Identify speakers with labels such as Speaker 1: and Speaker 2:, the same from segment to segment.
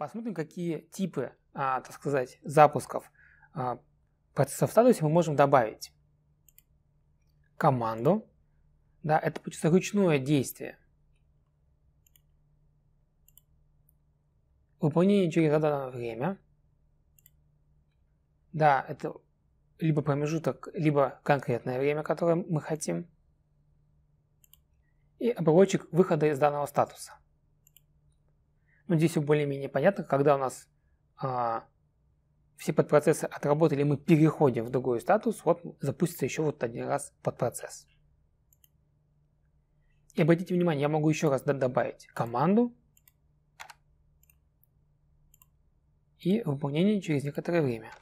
Speaker 1: Посмотрим, какие типы, а, так сказать, запусков а, процессов в статусе мы можем добавить. Команду. Да, это получится ручное действие. Выполнение через заданное время. Да, это либо промежуток, либо конкретное время, которое мы хотим. И оборотчик выхода из данного статуса. Ну, здесь все более-менее понятно, когда у нас а, все подпроцессы отработали, мы переходим в другой статус, вот запустится еще вот один раз подпроцесс. И обратите внимание, я могу еще раз добавить команду и выполнение через некоторое время.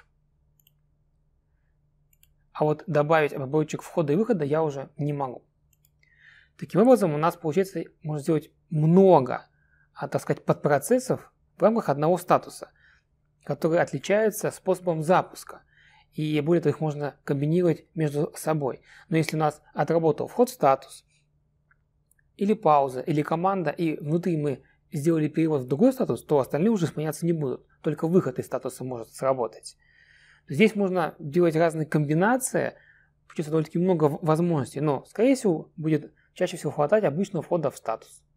Speaker 1: А вот добавить обработчик входа и выхода я уже не могу. Таким образом, у нас получается, можно сделать много а так сказать подпроцессов в рамках одного статуса, который отличается способом запуска. И более того, их можно комбинировать между собой. Но если у нас отработал вход в статус, или пауза, или команда, и внутри мы сделали перевод в другой статус, то остальные уже сменяться не будут. Только выход из статуса может сработать. Здесь можно делать разные комбинации, причем довольно-таки много возможностей, но, скорее всего, будет чаще всего хватать обычного входа в статус.